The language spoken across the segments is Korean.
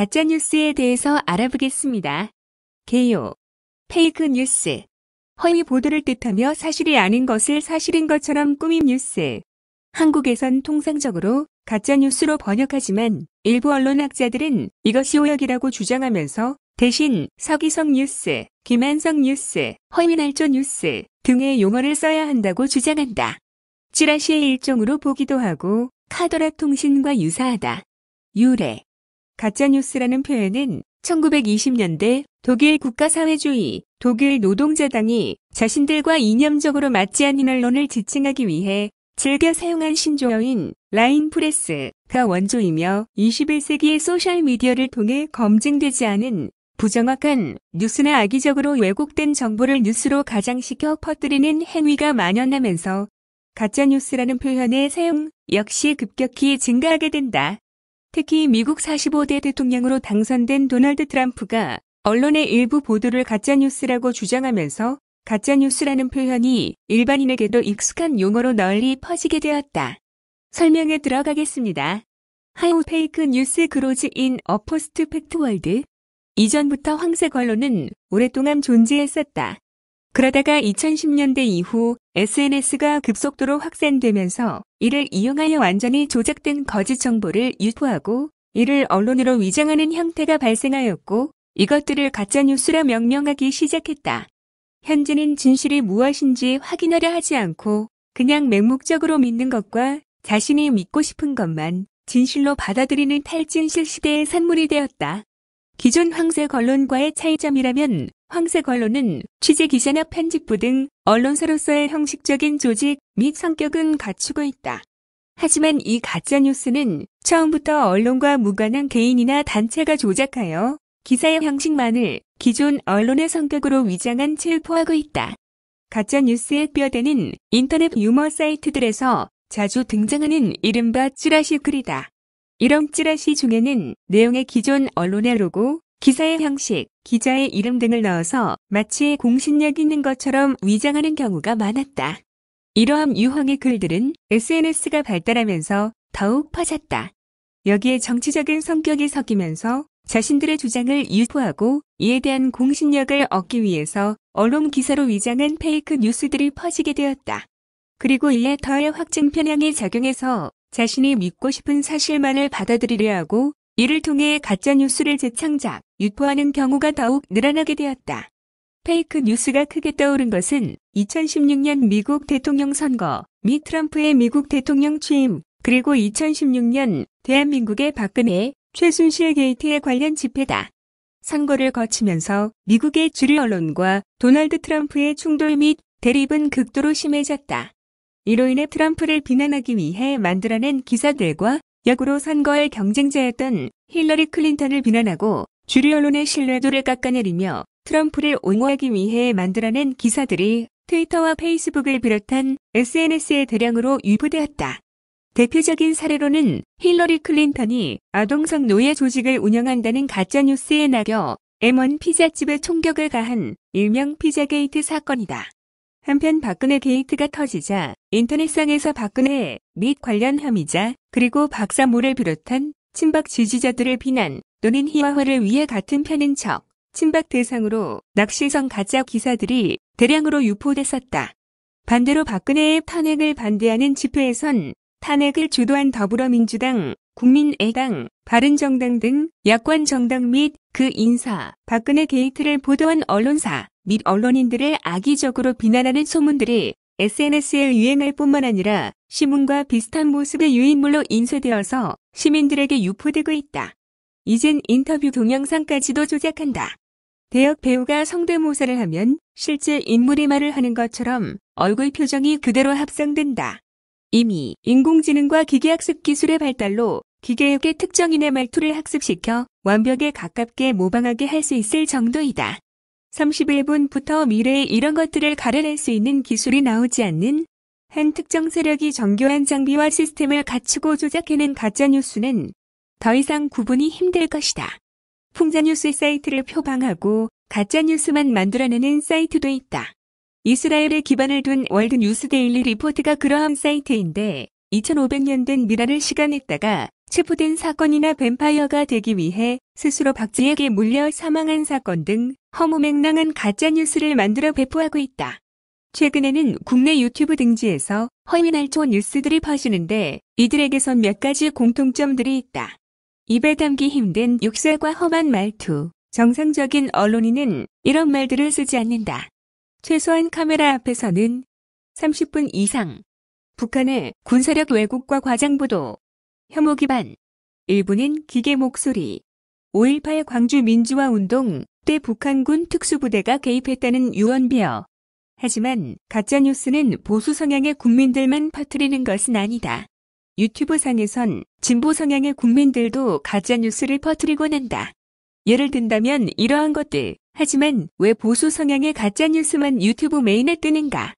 가짜뉴스에 대해서 알아보겠습니다. 개요, 페이크 뉴스, 허위 보도를 뜻하며 사실이 아닌 것을 사실인 것처럼 꾸민 뉴스. 한국에선 통상적으로 가짜뉴스로 번역하지만 일부 언론학자들은 이것이 오역이라고 주장하면서 대신 서기성 뉴스, 김한성 뉴스, 허위날조 뉴스 등의 용어를 써야 한다고 주장한다. 찌라시의 일종으로 보기도 하고 카더라 통신과 유사하다. 유래 가짜뉴스라는 표현은 1920년대 독일 국가사회주의, 독일 노동자당이 자신들과 이념적으로 맞지 않는 언론을 지칭하기 위해 즐겨 사용한 신조어인 라인프레스가 원조이며 21세기의 소셜미디어를 통해 검증되지 않은 부정확한 뉴스나 악의적으로 왜곡된 정보를 뉴스로 가장시켜 퍼뜨리는 행위가 만연하면서 가짜뉴스라는 표현의 사용 역시 급격히 증가하게 된다. 특히 미국 45대 대통령으로 당선된 도널드 트럼프가 언론의 일부 보도를 가짜뉴스라고 주장하면서 가짜뉴스라는 표현이 일반인에게도 익숙한 용어로 널리 퍼지게 되었다. 설명에 들어가겠습니다. 하우 페이크 뉴스 그로즈 인 어포스트 팩트 월드 이전부터 황색 언론은 오랫동안 존재했었다. 그러다가 2010년대 이후 SNS가 급속도로 확산되면서 이를 이용하여 완전히 조작된 거짓 정보를 유포하고 이를 언론으로 위장하는 형태가 발생하였고 이것들을 가짜뉴스라 명명하기 시작했다. 현재는 진실이 무엇인지 확인하려 하지 않고 그냥 맹목적으로 믿는 것과 자신이 믿고 싶은 것만 진실로 받아들이는 탈진실 시대의 산물이 되었다. 기존 황세 언론과의 차이점이라면 황색 언론은 취재 기자나 편집부 등 언론사로서의 형식적인 조직 및 성격은 갖추고 있다. 하지만 이 가짜뉴스는 처음부터 언론과 무관한 개인이나 단체가 조작하여 기사의 형식만을 기존 언론의 성격으로 위장한 체포하고 있다. 가짜뉴스의 뼈대는 인터넷 유머 사이트들에서 자주 등장하는 이른바 찌라시 글이다. 이런 찌라시 중에는 내용의 기존 언론의 로고, 기사의 형식, 기자의 이름 등을 넣어서 마치 공신력 있는 것처럼 위장하는 경우가 많았다. 이러한 유형의 글들은 SNS가 발달하면서 더욱 퍼졌다. 여기에 정치적인 성격이 섞이면서 자신들의 주장을 유포하고 이에 대한 공신력을 얻기 위해서 언론 기사로 위장한 페이크 뉴스들이 퍼지게 되었다. 그리고 이에 더해 확증 편향이 작용해서 자신이 믿고 싶은 사실만을 받아들이려 하고 이를 통해 가짜뉴스를 재창작, 유포하는 경우가 더욱 늘어나게 되었다. 페이크 뉴스가 크게 떠오른 것은 2016년 미국 대통령 선거, 미 트럼프의 미국 대통령 취임, 그리고 2016년 대한민국의 박근혜, 최순실 게이트에 관련 집회다. 선거를 거치면서 미국의 주류 언론과 도널드 트럼프의 충돌 및 대립은 극도로 심해졌다. 이로 인해 트럼프를 비난하기 위해 만들어낸 기사들과 역으로 선거의 경쟁자였던 힐러리 클린턴을 비난하고 주류 언론의 신뢰도를 깎아내리며 트럼프를 옹호하기 위해 만들어낸 기사들이 트위터와 페이스북을 비롯한 SNS에 대량으로 유포되었다. 대표적인 사례로는 힐러리 클린턴이 아동성 노예 조직을 운영한다는 가짜뉴스에 나겨 M1 피자집에 총격을 가한 일명 피자게이트 사건이다. 한편 박근혜 게이트가 터지자 인터넷상에서 박근혜 및 관련 혐의자 그리고 박사모를 비롯한 친박 지지자들을 비난 또는 희화화를 위해 같은 편인 척 친박 대상으로 낚시성 가짜 기사들이 대량으로 유포됐었다. 반대로 박근혜의 탄핵을 반대하는 집회에선 탄핵을 주도한 더불어민주당 국민의당, 바른정당 등 야권 정당 및 그 인사, 박근혜 게이트를 보도한 언론사 및 언론인들을 악의적으로 비난하는 소문들이 SNS에 유행할 뿐만 아니라 시문과 비슷한 모습의 유인물로 인쇄되어서 시민들에게 유포되고 있다. 이젠 인터뷰 동영상까지도 조작한다. 대역 배우가 성대모사를 하면 실제 인물이 말을 하는 것처럼 얼굴 표정이 그대로 합성된다. 이미 인공지능과 기계학습 기술의 발달로 기계에게 특정인의 말투를 학습시켜 완벽에 가깝게 모방하게 할 수 있을 정도이다. 31분부터 미래의 이런 것들을 가려낼 수 있는 기술이 나오지 않는 한 특정 세력이 정교한 장비와 시스템을 갖추고 조작해낸 가짜뉴스는 더 이상 구분이 힘들 것이다. 풍자뉴스 사이트를 표방하고 가짜뉴스만 만들어내는 사이트도 있다. 이스라엘에 기반을 둔 월드뉴스 데일리 리포트가 그러함 사이트인데 2500년 된 미라를 시간했다가 체포된 사건이나 뱀파이어가 되기 위해 스스로 박쥐에게 물려 사망한 사건 등 허무맹랑한 가짜뉴스를 만들어 배포하고 있다. 최근에는 국내 유튜브 등지에서 허위날조 뉴스들이 퍼지는데 이들에게선 몇 가지 공통점들이 있다. 입에 담기 힘든 욕설과 험한 말투, 정상적인 언론인은 이런 말들을 쓰지 않는다. 최소한 카메라 앞에서는 30분 이상 북한의 군사력 왜곡과 과장보도, 혐오 기반, 일부는 기계 목소리, 5.18 광주 민주화 운동 때 북한군 특수부대가 개입했다는 유언비어. 하지만 가짜뉴스는 보수 성향의 국민들만 퍼뜨리는 것은 아니다. 유튜브 상에선 진보 성향의 국민들도 가짜뉴스를 퍼뜨리곤 한다. 예를 든다면 이러한 것들. 하지만 왜 보수 성향의 가짜뉴스만 유튜브 메인에 뜨는가?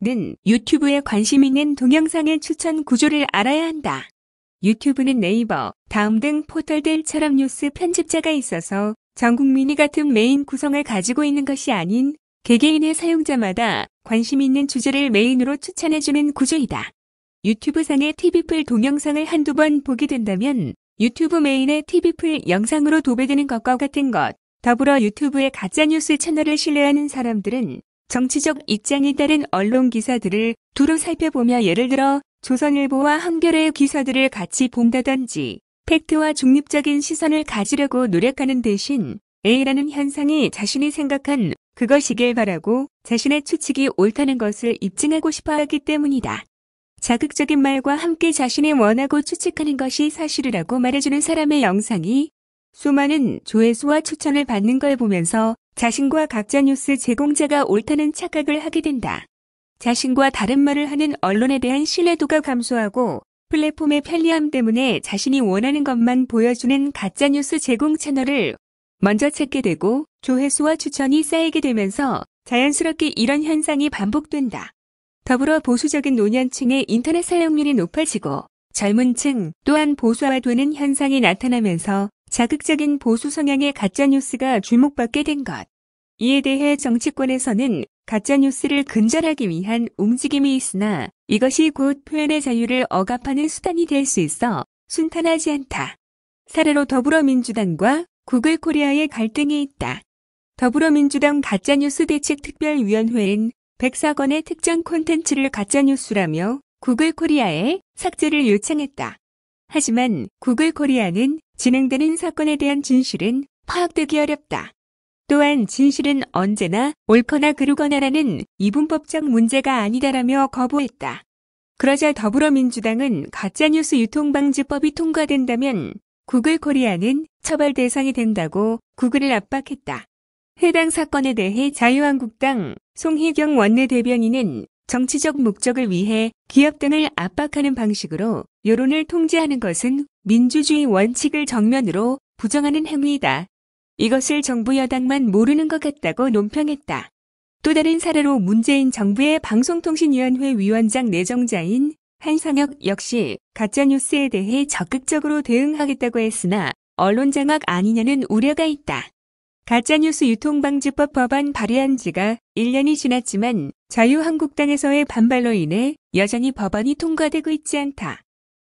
는 유튜브에 관심 있는 동영상의 추천 구조를 알아야 한다. 유튜브는 네이버, 다음 등 포털들처럼 뉴스 편집자가 있어서 전 국민이 같은 메인 구성을 가지고 있는 것이 아닌 개개인의 사용자마다 관심 있는 주제를 메인으로 추천해주는 구조이다. 유튜브상의 TV풀 동영상을 한두 번 보게 된다면 유튜브 메인의 TV풀 영상으로 도배되는 것과 같은 것. 더불어 유튜브에 가짜뉴스 채널을 신뢰하는 사람들은 정치적 입장이 따른 언론 기사들을 두루 살펴보며 예를 들어 조선일보와 한겨레의 기사들을 같이 본다든지 팩트와 중립적인 시선을 가지려고 노력하는 대신 A라는 현상이 자신이 생각한 그것이길 바라고 자신의 추측이 옳다는 것을 입증하고 싶어 하기 때문이다. 자극적인 말과 함께 자신이 원하고 추측하는 것이 사실이라고 말해주는 사람의 영상이 수많은 조회수와 추천을 받는 걸 보면서 자신과 가짜뉴스 제공자가 옳다는 착각을 하게 된다. 자신과 다른 말을 하는 언론에 대한 신뢰도가 감소하고 플랫폼의 편리함 때문에 자신이 원하는 것만 보여주는 가짜뉴스 제공 채널을 먼저 찾게 되고 조회수와 추천이 쌓이게 되면서 자연스럽게 이런 현상이 반복된다. 더불어 보수적인 노년층의 인터넷 사용률이 높아지고 젊은 층 또한 보수화되는 현상이 나타나면서 자극적인 보수 성향의 가짜뉴스가 주목받게 된 것. 이에 대해 정치권에서는 가짜뉴스를 근절하기 위한 움직임이 있으나 이것이 곧 표현의 자유를 억압하는 수단이 될 수 있어 순탄하지 않다. 사례로 더불어민주당과 구글 코리아의 갈등이 있다. 더불어민주당 가짜뉴스 대책특별위원회인 104건의 특정 콘텐츠를 가짜뉴스라며 구글 코리아에 삭제를 요청했다. 하지만 구글 코리아는 진행되는 사건에 대한 진실은 파악되기 어렵다. 또한 진실은 언제나 옳거나 그르거나라는 이분법적 문제가 아니다라며 거부했다. 그러자 더불어민주당은 가짜뉴스 유통방지법이 통과된다면 구글 코리아는 처벌 대상이 된다고 구글을 압박했다. 해당 사건에 대해 자유한국당 송희경 원내대변인은 정치적 목적을 위해 기업 등을 압박하는 방식으로 여론을 통제하는 것은 민주주의 원칙을 정면으로 부정하는 행위이다. 이것을 정부 여당만 모르는 것 같다고 논평했다. 또 다른 사례로 문재인 정부의 방송통신위원회 위원장 내정자인 한상혁 역시 가짜뉴스에 대해 적극적으로 대응하겠다고 했으나 언론장악 아니냐는 우려가 있다. 가짜뉴스 유통방지법 법안 발의한 지가 1년이 지났지만 자유한국당에서의 반발로 인해 여전히 법안이 통과되고 있지 않다.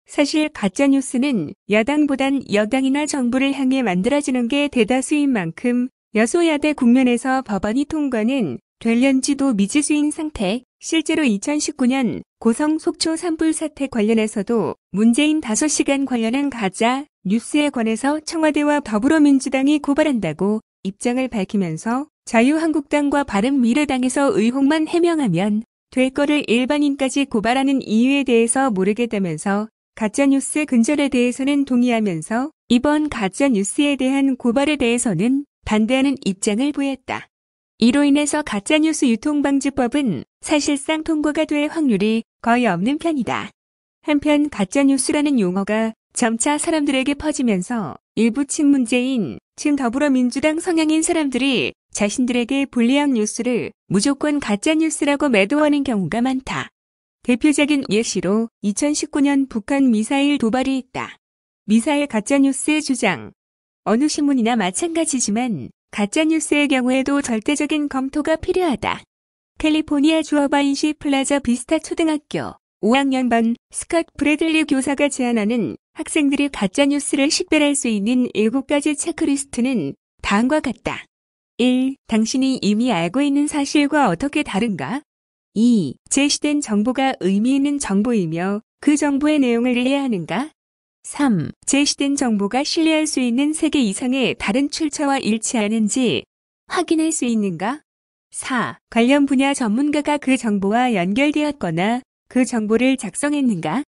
사실 가짜뉴스는 야당보단 여당이나 정부를 향해 만들어지는 게 대다수인 만큼 여소야대 국면에서 법안이 통과는 될련지도 미지수인 상태, 실제로 2019년 고성 속초 산불 사태 관련해서도 문재인 5시간 관련한 가짜 뉴스에 관해서 청와대와 더불어민주당이 고발한다고 입장을 밝히면서 자유한국당과 바른미래당에서 의혹만 해명하면 될 거를 일반인까지 고발하는 이유에 대해서 모르겠다면서 가짜뉴스 근절에 대해서는 동의하면서 이번 가짜뉴스에 대한 고발에 대해서는 반대하는 입장을 보였다. 이로 인해서 가짜뉴스 유통방지법은 사실상 통과가 될 확률이 거의 없는 편이다. 한편 가짜뉴스라는 용어가 점차 사람들에게 퍼지면서 일부 친문제인 친더불어민주당 성향인 사람들이 자신들에게 불리한 뉴스를 무조건 가짜뉴스라고 매도하는 경우가 많다. 대표적인 예시로 2019년 북한 미사일 도발이 있다. 미사일 가짜뉴스의 주장. 어느 신문이나 마찬가지지만 가짜뉴스의 경우에도 절대적인 검토가 필요하다. 캘리포니아 주어바인시 플라자 비스타 초등학교 5학년 반 스컷 브래들리 교사가 제안하는 학생들이 가짜뉴스를 식별할 수 있는 7가지 체크리스트는 다음과 같다. 1. 당신이 이미 알고 있는 사실과 어떻게 다른가? 2. 제시된 정보가 의미 있는 정보이며 그 정보의 내용을 이해하는가? 3. 제시된 정보가 신뢰할 수 있는 3개 이상의 다른 출처와 일치하는지 확인할 수 있는가? 4. 관련 분야 전문가가 그 정보와 연결되었거나 그 정보를 작성했는가?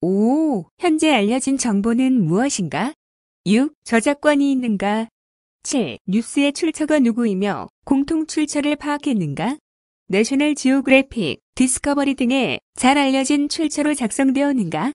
5. 현재 알려진 정보는 무엇인가? 6. 저작권이 있는가? 7. 뉴스의 출처가 누구이며 공통 출처를 파악했는가? 내셔널 지오그래픽, 디스커버리 등에 잘 알려진 출처로 작성되었는가?